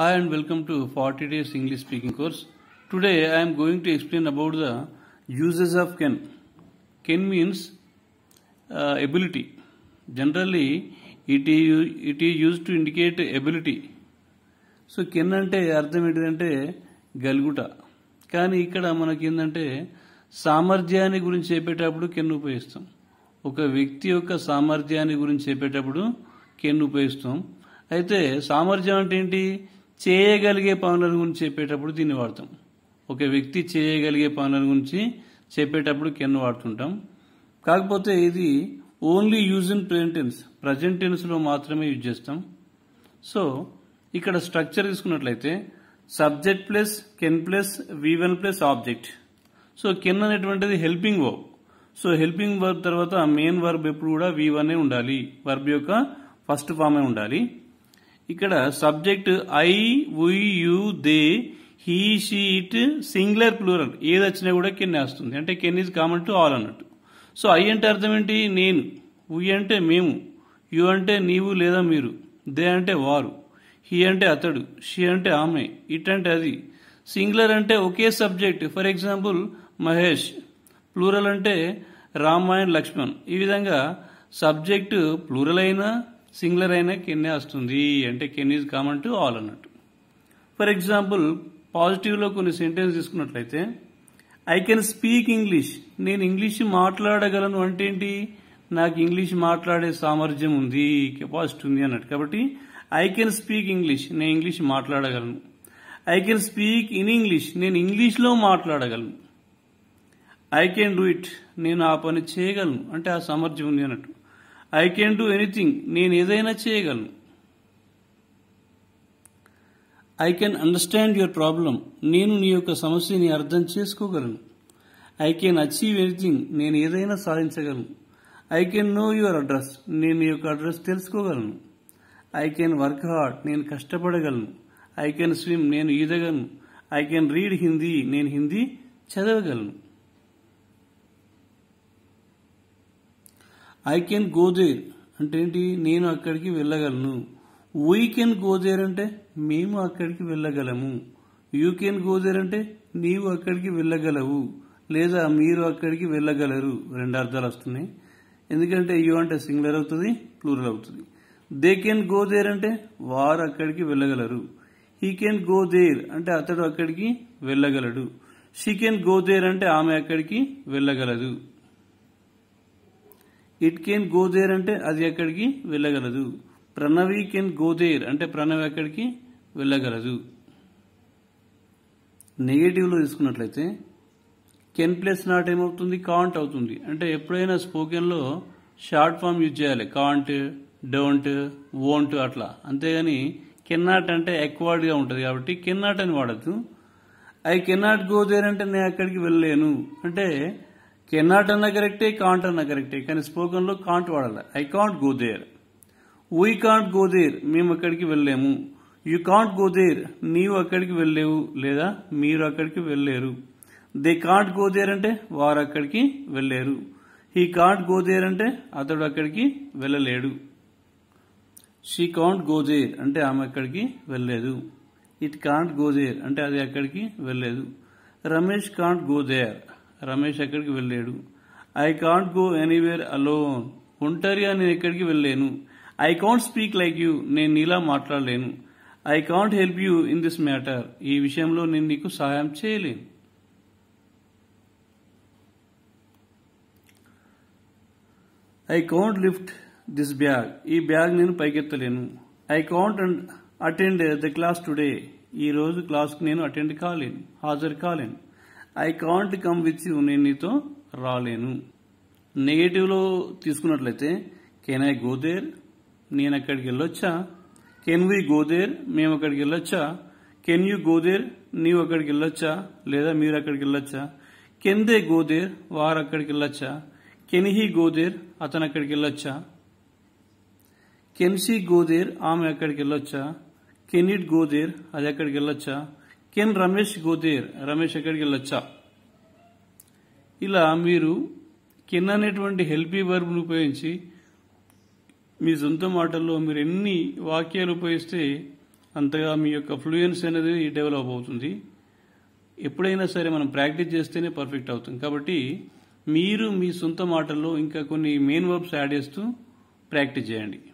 Hi and welcome to 40 days English speaking course. Today I am going to explain about the uses of can. Can means uh, ability. Generally it is, it is used to indicate ability. So can అంటే అర్థం ఏంటిదంటే గలుగుట కానీ ఇక్కడ మనకి ఏంటంటే సామర్థ్యాన్ని గురించి చెప్పేటప్పుడు కెన్ ఉపయోగిస్తాం ఒక వ్యక్తి యొక్క సామర్థ్యాన్ని గురించి చెప్పేటప్పుడు కెన్ ఉపయోగిస్తాం అయితే సామర్థ్యం అంటే ఏంటి చేయగలిగే పనుల గురించి చెప్పేటప్పుడు దీన్ని వాడతాం ఒక వ్యక్తి చేయగలిగే పనుల గురించి చెప్పేటప్పుడు కెన్ వాడుతుంటాం కాకపోతే ఇది only use in present tense మాత్రమే యూజ్ చేస్తాం సో ఇక్కడ స్ట్రక్చర్ తీసుకున్నట్లయితే subject plus can plus V one plus object so can అనేటువంటిది helping verb so helping verb తర్వాత మెయిన్ వర్బ్ ఎప్పుడు కూడా వి ఉండాలి వర్బ్ యొక్క ఫస్ట్ ఫామే ఉండాలి ఇక్కడ subject I we you they he she it singular plural ఏది వచ్చినా కూడా కెన్ వస్తుంది అంటే can is common to all అన్నట్టు సో ఐ అంటే అర్థం ఏంటి నేను ఉయ్ అంటే మేము యు అంటే నీవు లేదా మీరు దే అంటే వారు హీ అంటే అతడు షీ అంటే ఆమె ఇట్ అంటే అది సింగులర్ అంటే ఒకే subject for example Mahesh plural అంటే రామాయణ్ లక్ష్మణ్ ఈ విధంగా సబ్జెక్టు ప్లూరల్ అయినా సింగులర్ అయినా కెన్నే వస్తుంది అంటే can is common to all అన్నట్టు ఫర్ ఎగ్జాంపుల్ పాజిటివ్లో కొన్ని సెంటెన్స్ తీసుకున్నట్లయితే ఐ కెన్ స్పీక్ ఇంగ్లీష్ నేను ఇంగ్లీష్ మాట్లాడగలను అంటే ఏంటి నాకు ఇంగ్లీష్ మాట్లాడే సామర్థ్యం ఉంది కెపాసిటీ ఉంది అన్నట్టు కాబట్టి ఐ కెన్ స్పీక్ ఇంగ్లీష్ నేను ఇంగ్లీష్ మాట్లాడగలను I can speak in English నేను ఇంగ్లీష్లో మాట్లాడగలను ఐ కెన్ డూ ఇట్ నేను ఆ పని చేయగలను అంటే ఆ సామర్థ్యం ఉంది అన్నట్టు ఐ కెన్ డూ ఎనీథింగ్ నేను ఏదైనా చేయగలను I can understand your problem నేను నీ యొక్క సమస్యని అర్థం చేసుకోగలను ఐ కెన్ అచీవ్ ఎనీథింగ్ నేను ఏదైనా సాధించగలను I can know your address నేను నీ యొక్క అడ్రస్ తెలుసుకోగలను ఐ కెన్ వర్క్ హార్డ్ నేను కష్టపడగలను ఐ కెన్ స్విమ్ నేను ఈదగలను ఐ కెన్ రీడ్ హిందీ నేను హిందీ చదవగలను ఐ కెన్ గో దేర్ అంటే ఏంటి నేను అక్కడికి వెళ్ళగలను వీ కెన్ గో దేర్ అంటే మేము అక్కడికి వెళ్ళగలము యూ కెన్ గో దేర్ అంటే నీవు అక్కడికి వెళ్ళగలవు లేదా మీరు అక్కడికి వెళ్ళగలరు రెండు అర్థాలు వస్తున్నాయి ఎందుకంటే యూ అంటే సింగులర్ అవుతుంది ప్లూరల్ అవుతుంది దే కెన్ గో దేర్ అంటే వారు అక్కడికి వెళ్ళగలరు హీ కెన్ గో దేర్ అంటే అతడు అక్కడికి వెళ్ళగలడు షీ కెన్ గో దేర్ అంటే ఆమె అక్కడికి వెళ్ళగలదు ఇట్ కెన్ గో దేర్ అంటే అది ఎక్కడికి వెళ్ళగలదు ప్రణవి కెన్ గో దేర్ అంటే ప్రణవి ఎక్కడికి వెళ్ళగలదు నెగటివ్లో తీసుకున్నట్లయితే కెన్ ప్లస్ నాట్ ఏమవుతుంది కాంట్ అవుతుంది అంటే ఎప్పుడైనా స్పోకెన్లో షార్ట్ ఫామ్ యూజ్ చేయాలి కాంట్ డోంట్ వోంట్ అట్లా అంతేగాని కెన్నాట్ అంటే ఎక్వర్డ్గా ఉంటుంది కాబట్టి కెన్నాట్ అని వాడద్దు ఐ కెన్నాట్ గో దేర్ అంటే నేను అక్కడికి వెళ్ళలేను అంటే కెన్ నాట్ అన్న కరెక్టే కాంట్ అన్న కరెక్టే కానీ స్పోకన్లో కాంట్ వాడాలి I can't go there we can't go there మేము అక్కడికి వెళ్ళలేము యు కాంట్ గో దేర్ నీవు అక్కడికి వెళ్ళలేవు లేదా మీరు అక్కడికి వెళ్ళలేరు దే కాంట్ గో దేర్ అంటే వారు అక్కడికి వెళ్ళలేరు హీ కాంట్ గో దేర్ అంటే అతడు అక్కడికి వెళ్ళలేడు షీ కాంట్ గో దేర్ అంటే ఆమె అక్కడికి వెళ్ళలేదు ఇట్ కాంట్ గో దేర్ అంటే అది అక్కడికి వెళ్ళలేదు Ramesh can't go there Ramesh ఎక్కడికి వెళ్ళాడు I can't go anywhere alone ఒంటరియా నేను ఎక్కడికి వెళ్ళలేను I can't speak like you నేను నీలా మాట్లాడలేను I can't help you in this matter ఈ విషయంలో నేను నీకు సహాయం చేయలేను I can't lift this bag ఈ బ్యాగ్ నేను పైకెత్తలేను I can't attend the class today ఈ రోజు క్లాస్కి నేను అటెండ్ కాలేను హాజరు కాలేను I can't come with you నేను నీతో రాలేను నెగటివ్లో తీసుకున్నట్లయితే కెన్ ఐ గోదేర్ నేను అక్కడికి వెళ్ళొచ్చా కెన్ వీ గోదేర్ మేము అక్కడికి వెళ్ళొచ్చా కెన్ యూ గోదేర్ నీవు అక్కడికి వెళ్ళొచ్చా లేదా మీరు అక్కడికి వెళ్ళొచ్చా కెన్ దే గోదేర్ వారు అక్కడికి వెళ్ళొచ్చా కెన్ హీ గోదేర్ అతను అక్కడికి వెళ్ళొచ్చా కెన్ సీ గోదేర్ ఆమె అక్కడికి వెళ్ళొచ్చా కెన్ ఇట్ గోదేర్ అది అక్కడికి వెళ్ళొచ్చా కెన్ రమేష్ గోదేర్ రమేష్ ఎక్కడికి వెళ్ళొచ్చా ఇలా మీరు కెన్ అనేటువంటి హెల్పీ వర్బ్ను ఉపయోగించి మీ సొంత మాటల్లో మీరు ఎన్ని వాక్యాలు ఉపయోగిస్తే అంతగా మీ యొక్క ఫ్లూయెన్స్ అనేది డెవలప్ అవుతుంది ఎప్పుడైనా సరే మనం ప్రాక్టీస్ చేస్తేనే పర్ఫెక్ట్ అవుతాం కాబట్టి మీరు మీ సొంత మాటల్లో ఇంకా కొన్ని మెయిన్ వర్బ్స్ యాడ్ చేస్తూ ప్రాక్టీస్ చేయండి